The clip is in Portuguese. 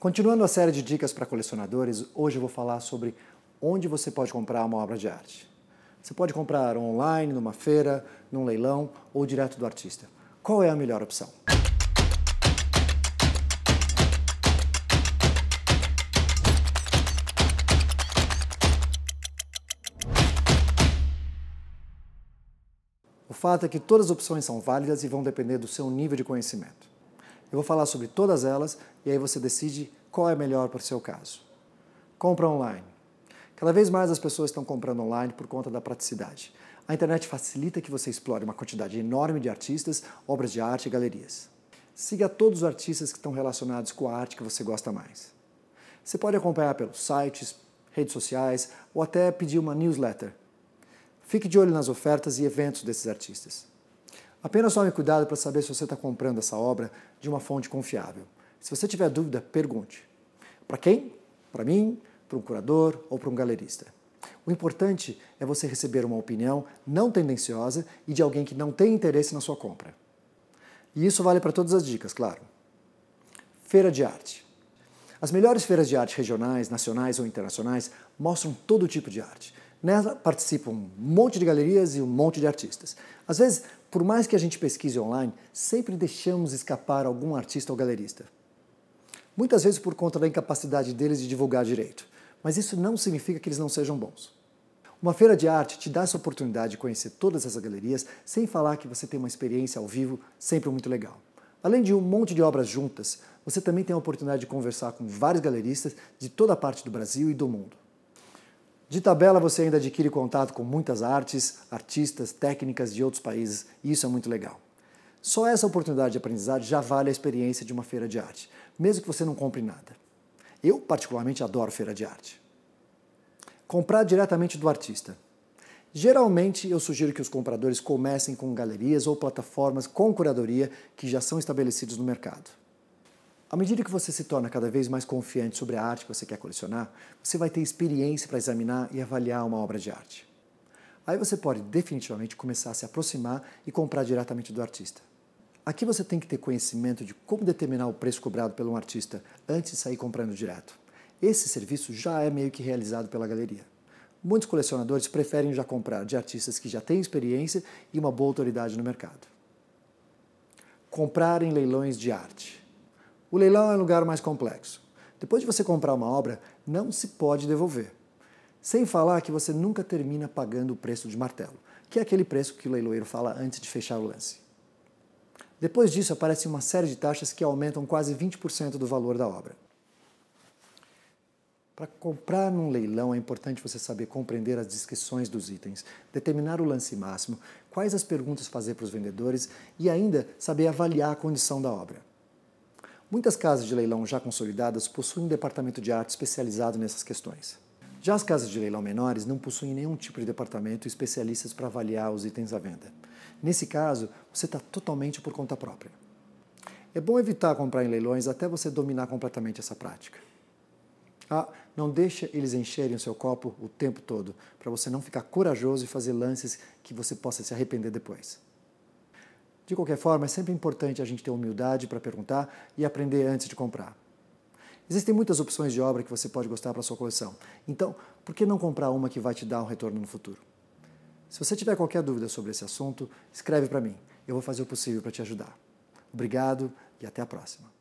Continuando a série de dicas para colecionadores, hoje eu vou falar sobre onde você pode comprar uma obra de arte. Você pode comprar online, numa feira, num leilão ou direto do artista. Qual é a melhor opção? O fato é que todas as opções são válidas e vão depender do seu nível de conhecimento. Eu vou falar sobre todas elas e aí você decide qual é melhor para o seu caso. Compra online. Cada vez mais as pessoas estão comprando online por conta da praticidade. A internet facilita que você explore uma quantidade enorme de artistas, obras de arte e galerias. Siga todos os artistas que estão relacionados com a arte que você gosta mais. Você pode acompanhar pelos sites, redes sociais ou até pedir uma newsletter. Fique de olho nas ofertas e eventos desses artistas. Apenas tome cuidado para saber se você está comprando essa obra de uma fonte confiável. Se você tiver dúvida, pergunte. Para quem? Para mim, para um curador ou para um galerista. O importante é você receber uma opinião não tendenciosa e de alguém que não tem interesse na sua compra. E isso vale para todas as dicas, claro. Feira de arte. As melhores feiras de arte regionais, nacionais ou internacionais mostram todo tipo de arte, Nela participam um monte de galerias e um monte de artistas. Às vezes, por mais que a gente pesquise online, sempre deixamos escapar algum artista ou galerista. Muitas vezes por conta da incapacidade deles de divulgar direito. Mas isso não significa que eles não sejam bons. Uma feira de arte te dá essa oportunidade de conhecer todas essas galerias, sem falar que você tem uma experiência ao vivo sempre muito legal. Além de um monte de obras juntas, você também tem a oportunidade de conversar com vários galeristas de toda a parte do Brasil e do mundo. De tabela, você ainda adquire contato com muitas artes, artistas, técnicas de outros países, e isso é muito legal. Só essa oportunidade de aprendizado já vale a experiência de uma feira de arte, mesmo que você não compre nada. Eu, particularmente, adoro feira de arte. Comprar diretamente do artista. Geralmente, eu sugiro que os compradores comecem com galerias ou plataformas com curadoria que já são estabelecidos no mercado. À medida que você se torna cada vez mais confiante sobre a arte que você quer colecionar, você vai ter experiência para examinar e avaliar uma obra de arte. Aí você pode definitivamente começar a se aproximar e comprar diretamente do artista. Aqui você tem que ter conhecimento de como determinar o preço cobrado por um artista antes de sair comprando direto. Esse serviço já é meio que realizado pela galeria. Muitos colecionadores preferem já comprar de artistas que já têm experiência e uma boa autoridade no mercado. Comprar em leilões de arte. O leilão é um lugar mais complexo. Depois de você comprar uma obra, não se pode devolver. Sem falar que você nunca termina pagando o preço de martelo, que é aquele preço que o leiloeiro fala antes de fechar o lance. Depois disso, aparece uma série de taxas que aumentam quase 20% do valor da obra. Para comprar num leilão é importante você saber compreender as descrições dos itens, determinar o lance máximo, quais as perguntas fazer para os vendedores e ainda saber avaliar a condição da obra. Muitas casas de leilão já consolidadas possuem um departamento de arte especializado nessas questões. Já as casas de leilão menores não possuem nenhum tipo de departamento especialistas para avaliar os itens à venda. Nesse caso, você está totalmente por conta própria. É bom evitar comprar em leilões até você dominar completamente essa prática. Ah, não deixa eles encherem o seu copo o tempo todo, para você não ficar corajoso e fazer lances que você possa se arrepender depois. De qualquer forma, é sempre importante a gente ter humildade para perguntar e aprender antes de comprar. Existem muitas opções de obra que você pode gostar para sua coleção. Então, por que não comprar uma que vai te dar um retorno no futuro? Se você tiver qualquer dúvida sobre esse assunto, escreve para mim. Eu vou fazer o possível para te ajudar. Obrigado e até a próxima.